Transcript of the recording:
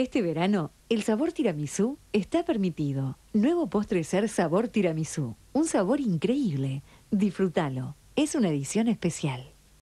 Este verano, el sabor tiramisú está permitido. Nuevo postre ser sabor tiramisú. Un sabor increíble. Disfrútalo. Es una edición especial.